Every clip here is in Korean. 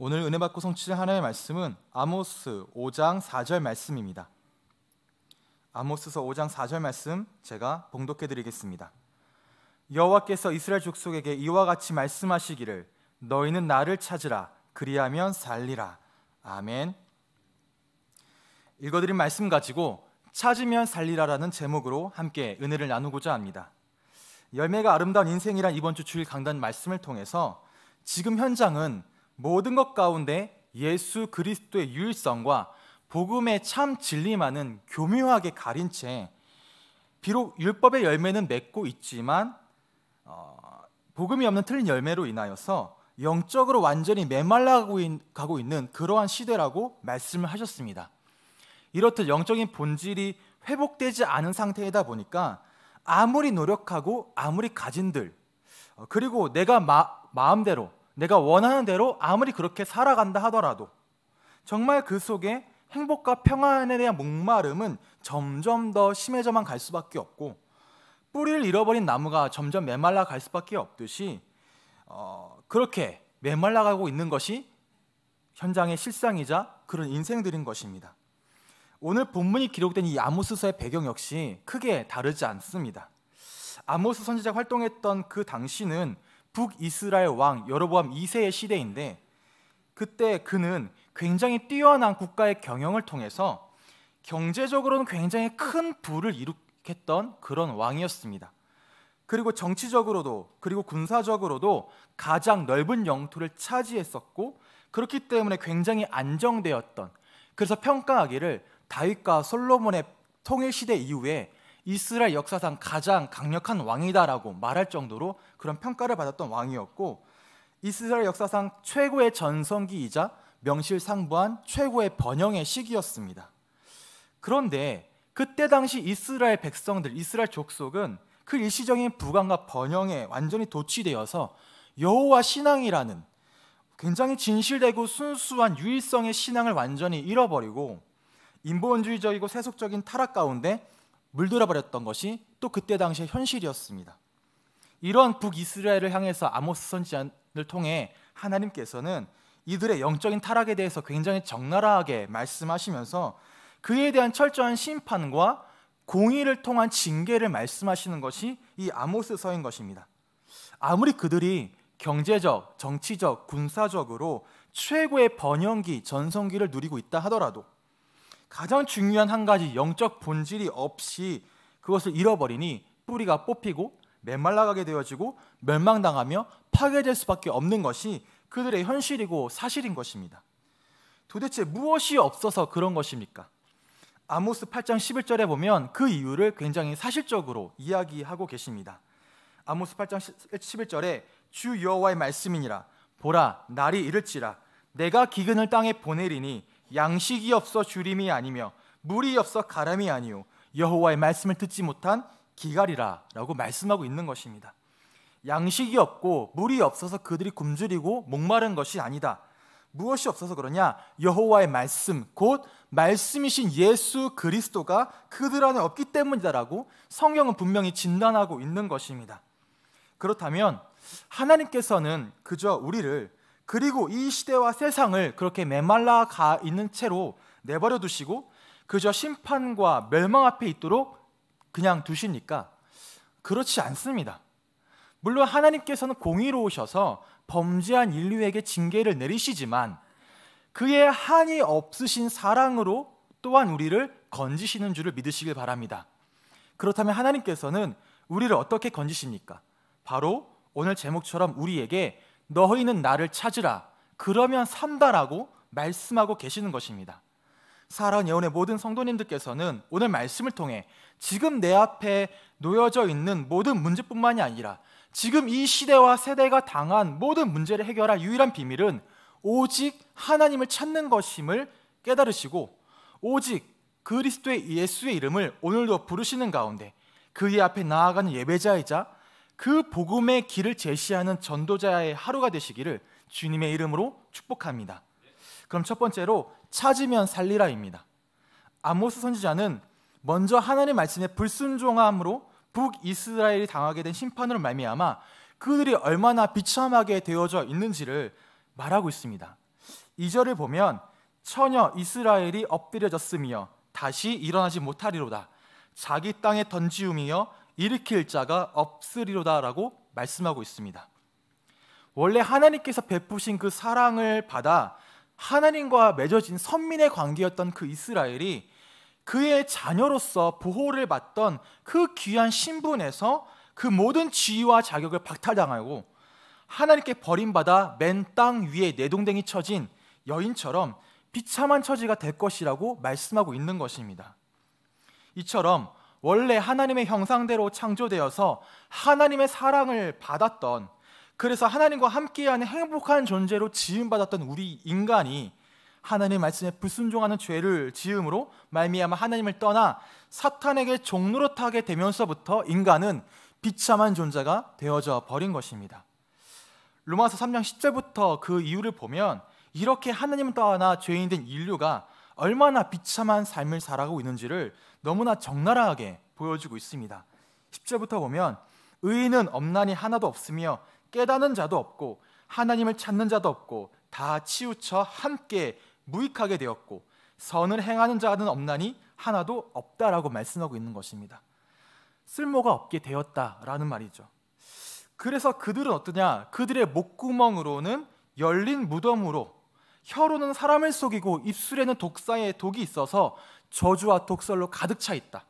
오늘 은혜 받고 성취된 하나님의 말씀은 아모스 5장 4절 말씀입니다. 아모스서 5장 4절 말씀 제가 봉독해 드리겠습니다. 여호와께서 이스라엘 족속에게 이와 같이 말씀하시기를 너희는 나를 찾으라 그리하면 살리라. 아멘. 읽어드린 말씀 가지고 찾으면 살리라라는 제목으로 함께 은혜를 나누고자 합니다. 열매가 아름다운 인생이란 이번 주 주일 강단 말씀을 통해서 지금 현장은 모든 것 가운데 예수 그리스도의 유일성과 복음의 참 진리만은 교묘하게 가린 채 비록 율법의 열매는 맺고 있지만 어, 복음이 없는 틀린 열매로 인하여서 영적으로 완전히 메말라가고 있는 그러한 시대라고 말씀을 하셨습니다. 이렇듯 영적인 본질이 회복되지 않은 상태이다 보니까 아무리 노력하고 아무리 가진들 어, 그리고 내가 마, 마음대로 내가 원하는 대로 아무리 그렇게 살아간다 하더라도 정말 그 속에 행복과 평안에 대한 목마름은 점점 더 심해져만 갈 수밖에 없고 뿌리를 잃어버린 나무가 점점 메말라 갈 수밖에 없듯이 어, 그렇게 메말라 가고 있는 것이 현장의 실상이자 그런 인생들인 것입니다. 오늘 본문이 기록된 이 아모스서의 배경 역시 크게 다르지 않습니다. 아모스 선지자 활동했던 그 당시는 북이스라엘 왕 여로보암 2세의 시대인데 그때 그는 굉장히 뛰어난 국가의 경영을 통해서 경제적으로는 굉장히 큰 부를 이룩했던 그런 왕이었습니다. 그리고 정치적으로도 그리고 군사적으로도 가장 넓은 영토를 차지했었고 그렇기 때문에 굉장히 안정되었던 그래서 평가하기를 다윗과 솔로몬의 통일 시대 이후에 이스라엘 역사상 가장 강력한 왕이다라고 말할 정도로 그런 평가를 받았던 왕이었고 이스라엘 역사상 최고의 전성기이자 명실상부한 최고의 번영의 시기였습니다. 그런데 그때 당시 이스라엘 백성들, 이스라엘 족속은 그 일시적인 부강과 번영에 완전히 도취되어서 여호와 신앙이라는 굉장히 진실되고 순수한 유일성의 신앙을 완전히 잃어버리고 인본주의적이고 세속적인 타락 가운데 물들어 버렸던 것이 또 그때 당시의 현실이었습니다. 이런 북이스라엘을 향해서 아모스 선지자를 통해 하나님께서는 이들의 영적인 타락에 대해서 굉장히 적나라하게 말씀하시면서 그에 대한 철저한 심판과 공의를 통한 징계를 말씀하시는 것이 이 아모스서인 것입니다. 아무리 그들이 경제적, 정치적, 군사적으로 최고의 번영기, 전성기를 누리고 있다 하더라도 가장 중요한 한 가지 영적 본질이 없이 그것을 잃어버리니 뿌리가 뽑히고 메말라가게 되어지고 멸망당하며 파괴될 수밖에 없는 것이 그들의 현실이고 사실인 것입니다. 도대체 무엇이 없어서 그런 것입니까? 아모스 8장 11절에 보면 그 이유를 굉장히 사실적으로 이야기하고 계십니다. 아모스 8장 11절에 주 여호와의 말씀이니라 보라 날이 이를지라 내가 기근을 땅에 보내리니 양식이 없어 주림이 아니며 물이 없어 가람이 아니요 여호와의 말씀을 듣지 못한 기갈이라라고 말씀하고 있는 것입니다. 양식이 없고 물이 없어서 그들이 굶주리고 목마른 것이 아니다. 무엇이 없어서 그러냐? 여호와의 말씀, 곧 말씀이신 예수 그리스도가 그들 안에 없기 때문이다라고 성경은 분명히 진단하고 있는 것입니다. 그렇다면 하나님께서는 그저 우리를 그리고 이 시대와 세상을 그렇게 메말라 가 있는 채로 내버려 두시고 그저 심판과 멸망 앞에 있도록 그냥 두십니까? 그렇지 않습니다. 물론 하나님께서는 공의로우셔서 범죄한 인류에게 징계를 내리시지만 그의 한이 없으신 사랑으로 또한 우리를 건지시는 줄을 믿으시길 바랍니다. 그렇다면 하나님께서는 우리를 어떻게 건지십니까? 바로 오늘 제목처럼 우리에게 너희는 나를 찾으라 그러면 산다라고 말씀하고 계시는 것입니다. 사랑 예언의 모든 성도님들께서는 오늘 말씀을 통해 지금 내 앞에 놓여져 있는 모든 문제뿐만이 아니라 지금 이 시대와 세대가 당한 모든 문제를 해결할 유일한 비밀은 오직 하나님을 찾는 것임을 깨달으시고 오직 그리스도의 예수의 이름을 오늘도 부르시는 가운데 그의 앞에 나아가는 예배자이자 그 복음의 길을 제시하는 전도자의 하루가 되시기를 주님의 이름으로 축복합니다. 그럼 첫 번째로 찾으면 살리라입니다. 아모스 선지자는 먼저 하나님 말씀에 불순종함으로 북이스라엘이 당하게 된 심판으로 말미암아 그들이 얼마나 비참하게 되어져 있는지를 말하고 있습니다. 2절을 보면 처녀 이스라엘이 엎드려졌으며 다시 일어나지 못하리로다. 자기 땅에 던지움이 일으킬 자가 없으리로다라고 말씀하고 있습니다. 원래 하나님께서 베푸신 그 사랑을 받아 하나님과 맺어진 선민의 관계였던 그 이스라엘이 그의 자녀로서 보호를 받던 그 귀한 신분에서 그 모든 지위와 자격을 박탈당하고 하나님께 버림받아 맨 땅 위에 내동댕이 쳐진 여인처럼 비참한 처지가 될 것이라고 말씀하고 있는 것입니다. 이처럼 원래 하나님의 형상대로 창조되어서 하나님의 사랑을 받았던 그래서 하나님과 함께하는 행복한 존재로 지음받았던 우리 인간이 하나님 말씀에 불순종하는 죄를 지음으로 말미암아 하나님을 떠나 사탄에게 종노릇하게 되면서부터 인간은 비참한 존재가 되어져 버린 것입니다. 로마서 3장 10절부터 그 이유를 보면 이렇게 하나님을 떠나 죄인 된 인류가 얼마나 비참한 삶을 살아가고 있는지를 너무나 적나라하게 보여주고 있습니다. 10절부터 보면 의인은 엄난이 하나도 없으며 깨닫는 자도 없고 하나님을 찾는 자도 없고 다 치우쳐 함께 무익하게 되었고 선을 행하는 자는 없나니 하나도 없다라고 말씀하고 있는 것입니다. 쓸모가 없게 되었다라는 말이죠. 그래서 그들은 어떠냐? 그들의 목구멍으로는 열린 무덤으로 혀로는 사람을 속이고 입술에는 독사의 독이 있어서 저주와 독설로 가득 차 있다.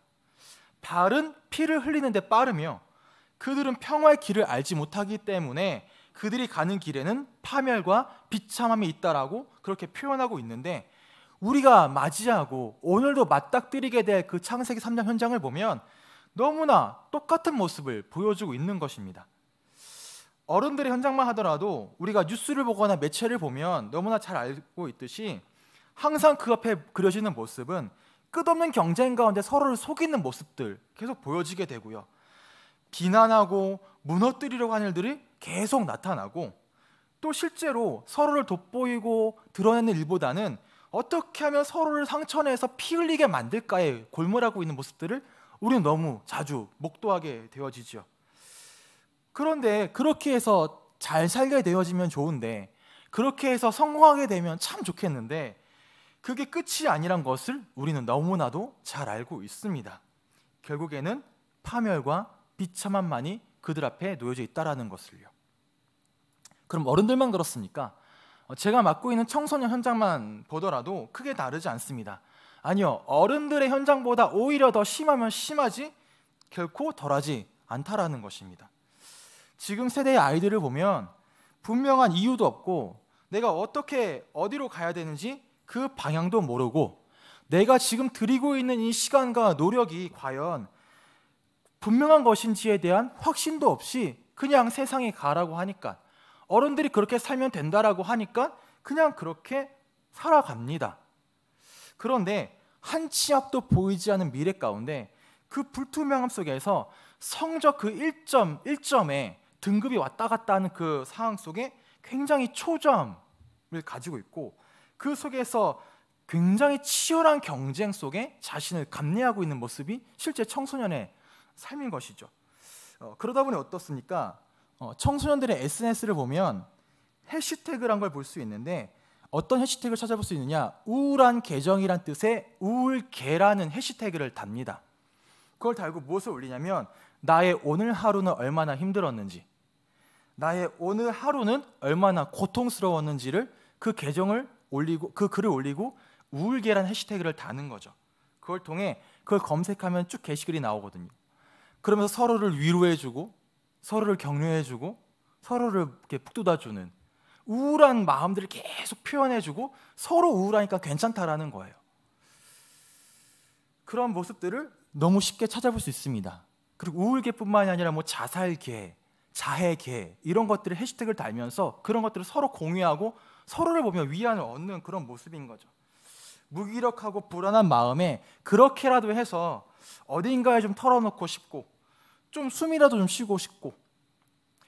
발은 피를 흘리는데 빠르며 그들은 평화의 길을 알지 못하기 때문에 그들이 가는 길에는 파멸과 비참함이 있다라고 그렇게 표현하고 있는데 우리가 맞이하고 오늘도 맞닥뜨리게 될 그 창세기 3장 현장을 보면 너무나 똑같은 모습을 보여주고 있는 것입니다. 어른들의 현장만 하더라도 우리가 뉴스를 보거나 매체를 보면 너무나 잘 알고 있듯이 항상 그 앞에 그려지는 모습은 끝없는 경쟁 가운데 서로를 속이는 모습들 계속 보여지게 되고요. 비난하고 무너뜨리려고 하는 일들이 계속 나타나고 또 실제로 서로를 돋보이고 드러내는 일보다는 어떻게 하면 서로를 상처내서 피 흘리게 만들까에 골몰하고 있는 모습들을 우리는 너무 자주 목도하게 되어지죠. 그런데 그렇게 해서 잘 살게 되어지면 좋은데 그렇게 해서 성공하게 되면 참 좋겠는데 그게 끝이 아니란 것을 우리는 너무나도 잘 알고 있습니다. 결국에는 파멸과 비참함만이 그들 앞에 놓여져 있다라는 것을요. 그럼 어른들만 그렇습니까? 어, 제가 맡고 있는 청소년 현장만 보더라도 크게 다르지 않습니다. 아니요, 어른들의 현장보다 오히려 더 심하면 심하지 결코 덜하지 않다라는 것입니다. 지금 세대의 아이들을 보면 분명한 이유도 없고 내가 어떻게 어디로 가야 되는지 그 방향도 모르고 내가 지금 드리고 있는 이 시간과 노력이 과연 분명한 것인지에 대한 확신도 없이 그냥 세상에 가라고 하니까 어른들이 그렇게 살면 된다라고 하니까 그냥 그렇게 살아갑니다. 그런데 한 치 앞도 보이지 않은 미래 가운데 그 불투명함 속에서 성적 그 1점 1점에 등급이 왔다 갔다 하는 그 상황 속에 굉장히 초점을 가지고 있고 그 속에서 굉장히 치열한 경쟁 속에 자신을 감내하고 있는 모습이 실제 청소년의 삶인 것이죠. 어, 그러다 보니 어떻습니까? 어, 청소년들의 SNS를 보면 해시태그란 걸 볼 수 있는데 어떤 해시태그를 찾아볼 수 있느냐? 우울한 계정이란 뜻의 우울계라는 해시태그를 답니다. 그걸 달고 무엇을 올리냐면 나의 오늘 하루는 얼마나 힘들었는지, 나의 오늘 하루는 얼마나 고통스러웠는지를 그 계정을 올리고 그 글을 올리고 우울계란 해시태그를 다는 거죠. 그걸 통해 그걸 검색하면 쭉 게시글이 나오거든요. 그러면서 서로를 위로해주고 서로를 격려해주고 서로를 이렇게 북돋아주는 우울한 마음들을 계속 표현해주고 서로 우울하니까 괜찮다라는 거예요. 그런 모습들을 너무 쉽게 찾아볼 수 있습니다. 그리고 우울계뿐만이 아니라 뭐 자살계, 자해계 이런 것들을 해시태그를 달면서 그런 것들을 서로 공유하고 서로를 보며 위안을 얻는 그런 모습인 거죠. 무기력하고 불안한 마음에 그렇게라도 해서 어디인가에 좀 털어놓고 싶고 좀 숨이라도 좀 쉬고 싶고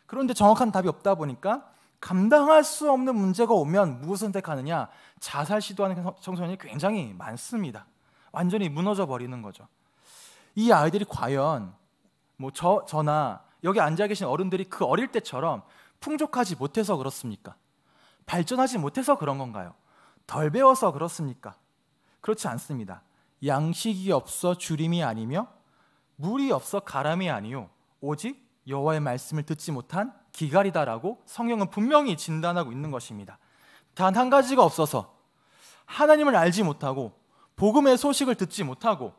그런데 정확한 답이 없다 보니까 감당할 수 없는 문제가 오면 무엇 선택하느냐 자살 시도하는 청소년이 굉장히 많습니다. 완전히 무너져 버리는 거죠. 이 아이들이 과연 뭐 저 저나 여기 앉아 계신 어른들이 그 어릴 때처럼 풍족하지 못해서 그렇습니까? 발전하지 못해서 그런 건가요? 덜 배워서 그렇습니까? 그렇지 않습니다. 양식이 없어 주림이 아니며 물이 없어 가람이 아니요 오직 여호와의 말씀을 듣지 못한 기갈이다라고 성경은 분명히 진단하고 있는 것입니다. 단 한 가지가 없어서 하나님을 알지 못하고 복음의 소식을 듣지 못하고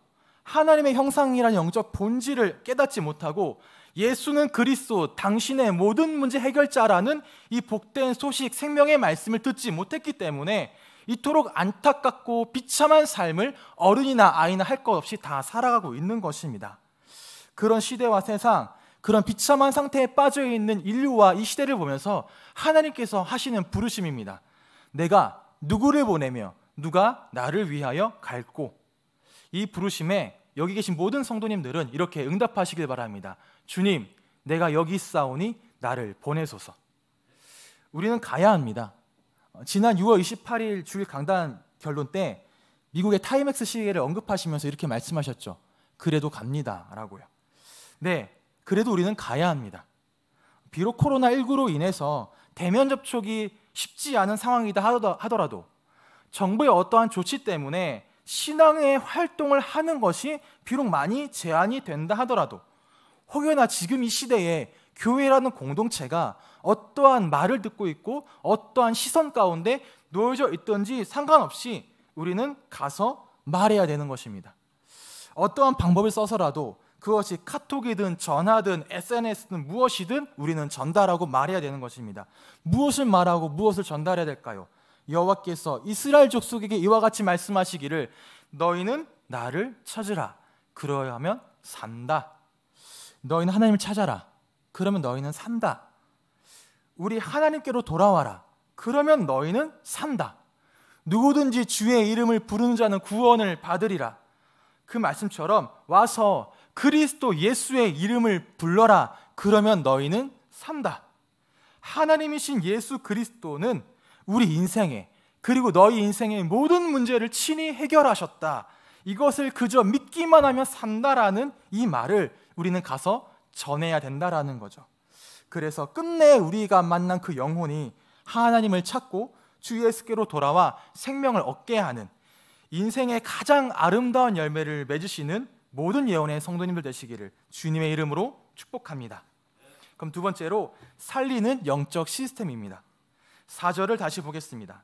하나님의 형상이란 영적 본질을 깨닫지 못하고 예수는 그리스도 당신의 모든 문제 해결자라는 이 복된 소식 생명의 말씀을 듣지 못했기 때문에 이토록 안타깝고 비참한 삶을 어른이나 아이나 할 것 없이 다 살아가고 있는 것입니다. 그런 시대와 세상, 그런 비참한 상태에 빠져 있는 인류와 이 시대를 보면서 하나님께서 하시는 부르심입니다. 내가 누구를 보내며 누가 나를 위하여 갈고 이 부르심에 여기 계신 모든 성도님들은 이렇게 응답하시길 바랍니다. 주님, 내가 여기 있사오니 나를 보내소서. 우리는 가야 합니다. 어, 지난 6월 28일 주일 강단 결론 때 미국의 타이맥스 시위를 언급하시면서 이렇게 말씀하셨죠. 그래도 갑니다. 라고요. 네, 그래도 우리는 가야 합니다. 비록 코로나19로 인해서 대면 접촉이 쉽지 않은 상황이다 하더라도 정부의 어떠한 조치 때문에 신앙의 활동을 하는 것이 비록 많이 제한이 된다 하더라도 혹여나 지금 이 시대에 교회라는 공동체가 어떠한 말을 듣고 있고 어떠한 시선 가운데 놓여져 있든지 상관없이 우리는 가서 말해야 되는 것입니다. 어떠한 방법을 써서라도 그것이 카톡이든 전화든 SNS든 무엇이든 우리는 전달하고 말해야 되는 것입니다. 무엇을 말하고 무엇을 전달해야 될까요? 여호와께서 이스라엘 족속에게 이와 같이 말씀하시기를 너희는 나를 찾으라 그러하면 산다. 너희는 하나님을 찾아라. 그러면 너희는 산다. 우리 하나님께로 돌아와라. 그러면 너희는 산다. 누구든지 주의 이름을 부르는 자는 구원을 받으리라. 그 말씀처럼 와서 그리스도 예수의 이름을 불러라. 그러면 너희는 산다. 하나님이신 예수 그리스도는 우리 인생에 그리고 너희 인생의 모든 문제를 친히 해결하셨다. 이것을 그저 믿기만 하면 산다라는 이 말을 우리는 가서 전해야 된다라는 거죠. 그래서 끝내 우리가 만난 그 영혼이 하나님을 찾고 주 예수께로 돌아와 생명을 얻게 하는 인생의 가장 아름다운 열매를 맺으시는 모든 예언의 성도님들 되시기를 주님의 이름으로 축복합니다. 그럼 두 번째로 살리는 영적 시스템입니다. 4절을 다시 보겠습니다.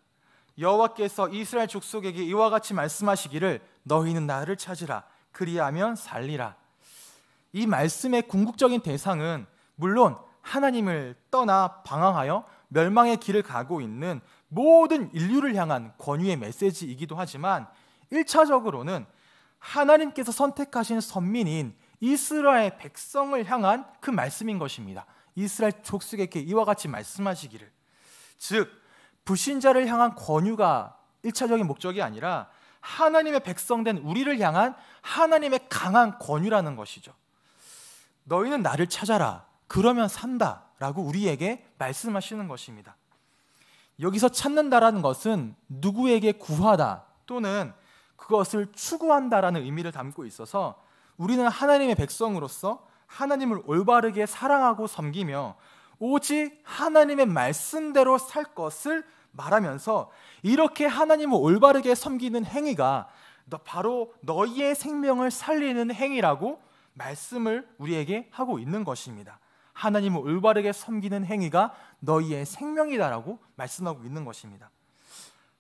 여호와께서 이스라엘 족속에게 이와 같이 말씀하시기를 너희는 나를 찾으라 그리하면 살리라. 이 말씀의 궁극적인 대상은 물론 하나님을 떠나 방황하여 멸망의 길을 가고 있는 모든 인류를 향한 권유의 메시지이기도 하지만 1차적으로는 하나님께서 선택하신 선민인 이스라엘 백성을 향한 그 말씀인 것입니다. 이스라엘 족속에게 이와 같이 말씀하시기를 즉 불신자를 향한 권유가 1차적인 목적이 아니라 하나님의 백성된 우리를 향한 하나님의 강한 권유라는 것이죠. 너희는 나를 찾아라. 그러면 산다. 라고 우리에게 말씀하시는 것입니다. 여기서 찾는다라는 것은 누구에게 구하다 또는 그것을 추구한다라는 의미를 담고 있어서 우리는 하나님의 백성으로서 하나님을 올바르게 사랑하고 섬기며 오직 하나님의 말씀대로 살 것을 말하면서 이렇게 하나님을 올바르게 섬기는 행위가 바로 너희의 생명을 살리는 행위라고 말씀을 우리에게 하고 있는 것입니다. 하나님을 올바르게 섬기는 행위가 너희의 생명이다라고 말씀하고 있는 것입니다.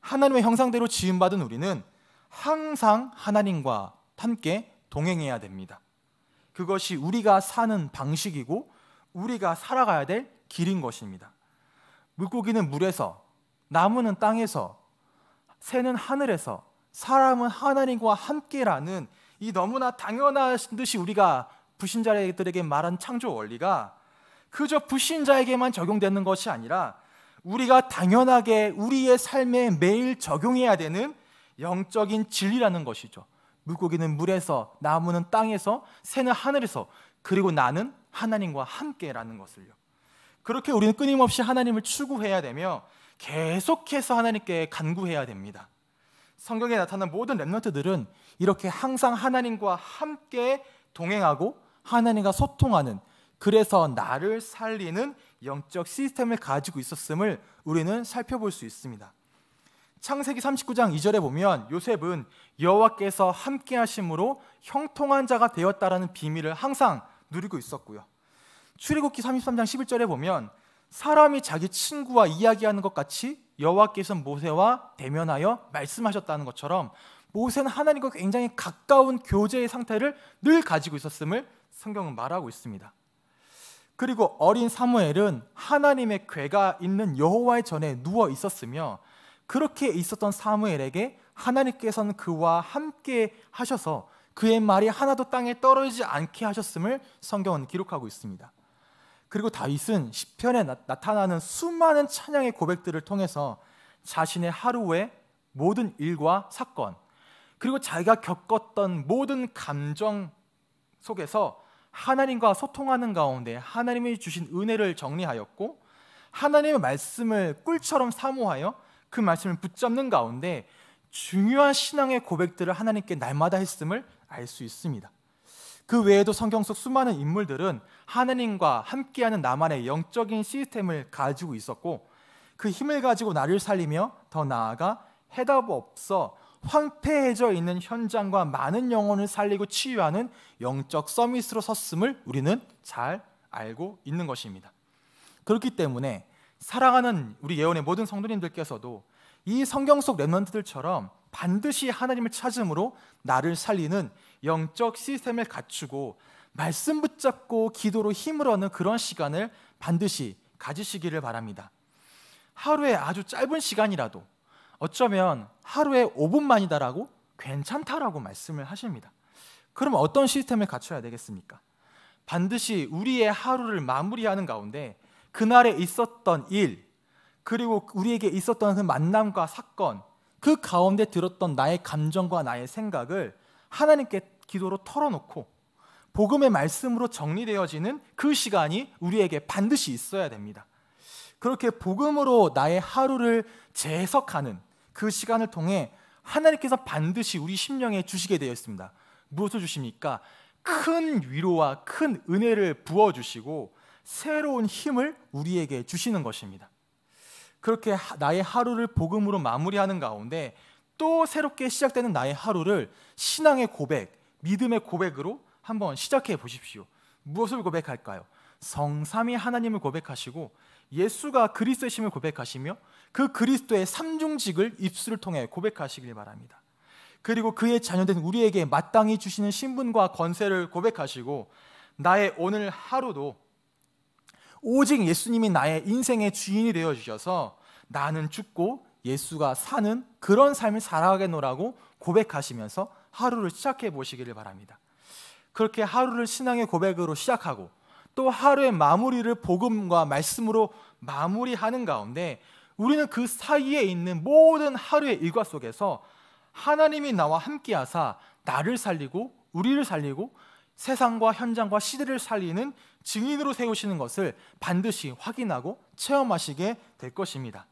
하나님의 형상대로 지음받은 우리는 항상 하나님과 함께 동행해야 됩니다. 그것이 우리가 사는 방식이고 우리가 살아가야 될 길인 것입니다. 물고기는 물에서, 나무는 땅에서, 새는 하늘에서, 사람은 하나님과 함께라는 이 너무나 당연한 듯이 우리가 부신자들에게 말한 창조 원리가 그저 부신자에게만 적용되는 것이 아니라 우리가 당연하게 우리의 삶에 매일 적용해야 되는 영적인 진리라는 것이죠. 물고기는 물에서, 나무는 땅에서, 새는 하늘에서, 그리고 나는 하나님과 함께라는 것을요. 그렇게 우리는 끊임없이 하나님을 추구해야 되며 계속해서 하나님께 간구해야 됩니다. 성경에 나타난 모든 렘넌트들은 이렇게 항상 하나님과 함께 동행하고 하나님과 소통하는 그래서 나를 살리는 영적 시스템을 가지고 있었음을 우리는 살펴볼 수 있습니다. 창세기 39장 2절에 보면 요셉은 여호와께서 함께 하심으로 형통한 자가 되었다라는 비밀을 항상 누리고 있었고요. 출애굽기 33장 11절에 보면 사람이 자기 친구와 이야기하는 것 같이 여호와께서 모세와 대면하여 말씀하셨다는 것처럼 모세는 하나님과 굉장히 가까운 교제의 상태를 늘 가지고 있었음을 성경은 말하고 있습니다. 그리고 어린 사무엘은 하나님의 괴가 있는 여호와의 전에 누워 있었으며 그렇게 있었던 사무엘에게 하나님께서는 그와 함께 하셔서 그의 말이 하나도 땅에 떨어지지 않게 하셨음을 성경은 기록하고 있습니다. 그리고 다윗은 시편에 나타나는 수많은 찬양의 고백들을 통해서 자신의 하루의 모든 일과 사건 그리고 자기가 겪었던 모든 감정 속에서 하나님과 소통하는 가운데 하나님이 주신 은혜를 정리하였고 하나님의 말씀을 꿀처럼 사모하여 그 말씀을 붙잡는 가운데 중요한 신앙의 고백들을 하나님께 날마다 했음을 알 수 있습니다. 그 외에도 성경 속 수많은 인물들은 하느님과 함께하는 나만의 영적인 시스템을 가지고 있었고 그 힘을 가지고 나를 살리며 더 나아가 해답 없어 황폐해져 있는 현장과 많은 영혼을 살리고 치유하는 영적 서밋으로 섰음을 우리는 잘 알고 있는 것입니다. 그렇기 때문에 사랑하는 우리 예언의 모든 성도님들께서도 이 성경 속 랩런트들처럼 반드시 하나님을 찾음으로 나를 살리는 영적 시스템을 갖추고 말씀 붙잡고 기도로 힘을 얻는 그런 시간을 반드시 가지시기를 바랍니다. 하루에 아주 짧은 시간이라도 어쩌면 하루에 5분만이다라고 괜찮다라고 말씀을 하십니다. 그럼 어떤 시스템을 갖춰야 되겠습니까? 반드시 우리의 하루를 마무리하는 가운데 그날에 있었던 일, 그리고 우리에게 있었던 그 만남과 사건, 그 가운데 들었던 나의 감정과 나의 생각을 하나님께 기도로 털어놓고 복음의 말씀으로 정리되어지는 그 시간이 우리에게 반드시 있어야 됩니다. 그렇게 복음으로 나의 하루를 재해석하는 그 시간을 통해 하나님께서 반드시 우리 심령에 주시게 되어 습니다 무엇을 주십니까? 큰 위로와 큰 은혜를 부어 주시고 새로운 힘을 우리에게 주시는 것입니다. 그렇게 나의 하루를 복음으로 마무리하는 가운데 또 새롭게 시작되는 나의 하루를 신앙의 고백, 믿음의 고백으로 한번 시작해 보십시오. 무엇을 고백할까요? 성삼위 하나님을 고백하시고 예수가 그리스도심을 고백하시며 그 그리스도의 삼중직을 입술을 통해 고백하시길 바랍니다. 그리고 그의 자녀된 우리에게 마땅히 주시는 신분과 권세를 고백하시고 나의 오늘 하루도 오직 예수님이 나의 인생의 주인이 되어 주셔서 나는 죽고 예수가 사는 그런 삶을 살아가겠노라고 고백하시면서 하루를 시작해 보시기를 바랍니다. 그렇게 하루를 신앙의 고백으로 시작하고 또 하루의 마무리를 복음과 말씀으로 마무리하는 가운데 우리는 그 사이에 있는 모든 하루의 일과 속에서 하나님이 나와 함께하사 나를 살리고 우리를 살리고 세상과 현장과 시대를 살리는 증인으로 세우시는 것을 반드시 확인하고 체험하시게 될 것입니다.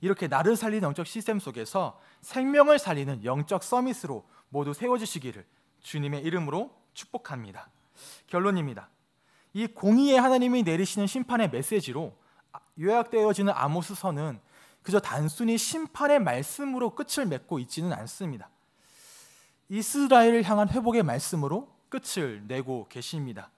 이렇게 나를 살리는 영적 시스템 속에서 생명을 살리는 영적 서밋으로 모두 세워지시기를 주님의 이름으로 축복합니다. 결론입니다. 이 공의의 하나님이 내리시는 심판의 메시지로 요약되어지는 아모스서는 그저 단순히 심판의 말씀으로 끝을 맺고 있지는 않습니다. 이스라엘을 향한 회복의 말씀으로 끝을 내고 계십니다.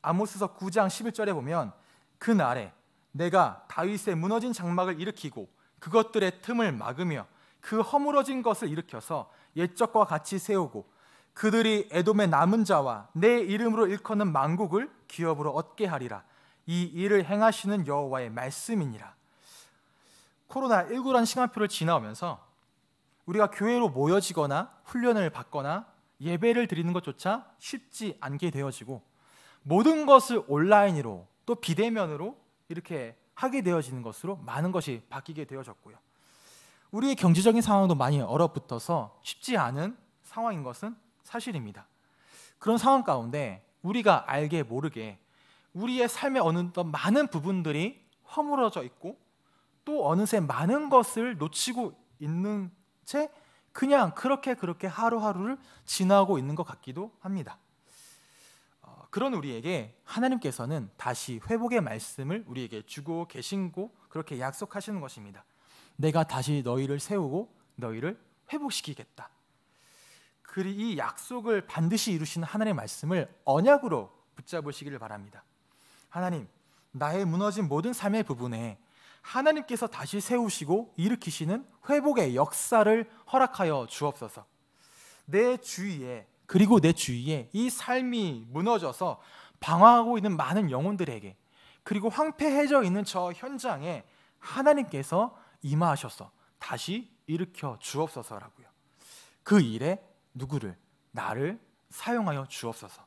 아모스서 9장 11절에 보면 그 날에 내가 다윗의 무너진 장막을 일으키고 그것들의 틈을 막으며 그 허물어진 것을 일으켜서 옛적과 같이 세우고 그들이 애돔의 남은 자와 내 이름으로 일컫는 만국을 기업으로 얻게 하리라 이 일을 행하시는 여호와의 말씀이니라 코로나 19란 시간표를 지나오면서 우리가 교회로 모여지거나 훈련을 받거나 예배를 드리는 것조차 쉽지 않게 되어지고 모든 것을 온라인으로 또 비대면으로 이렇게 하게 되어지는 것으로 많은 것이 바뀌게 되어졌고요. 우리의 경제적인 상황도 많이 얼어붙어서 쉽지 않은 상황인 것은 사실입니다. 그런 상황 가운데 우리가 알게 모르게 우리의 삶의 어느덧 많은 부분들이 허물어져 있고 또 어느새 많은 것을 놓치고 있는 채 그냥 그렇게 그렇게 하루하루를 지나고 있는 것 같기도 합니다. 그런 우리에게 하나님께서는 다시 회복의 말씀을 우리에게 주고 계신고 그렇게 약속하시는 것입니다. 내가 다시 너희를 세우고 너희를 회복시키겠다. 그리 이 약속을 반드시 이루시는 하나님의 말씀을 언약으로 붙잡으시기를 바랍니다. 하나님, 나의 무너진 모든 삶의 부분에 하나님께서 다시 세우시고 일으키시는 회복의 역사를 허락하여 주옵소서. 내 주위에 그리고 내 주위에 이 삶이 무너져서 방황하고 있는 많은 영혼들에게 그리고 황폐해져 있는 저 현장에 하나님께서 임하셔서 다시 일으켜 주옵소서라고요. 그 일에 누구를 나를 사용하여 주옵소서.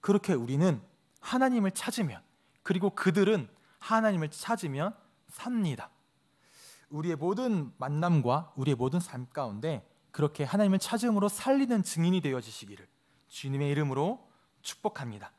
그렇게 우리는 하나님을 찾으면 그리고 그들은 하나님을 찾으면 삽니다. 우리의 모든 만남과 우리의 모든 삶 가운데 그렇게 하나님을 찾음으로 살리는 증인이 되어지시기를 주님의 이름으로 축복합니다.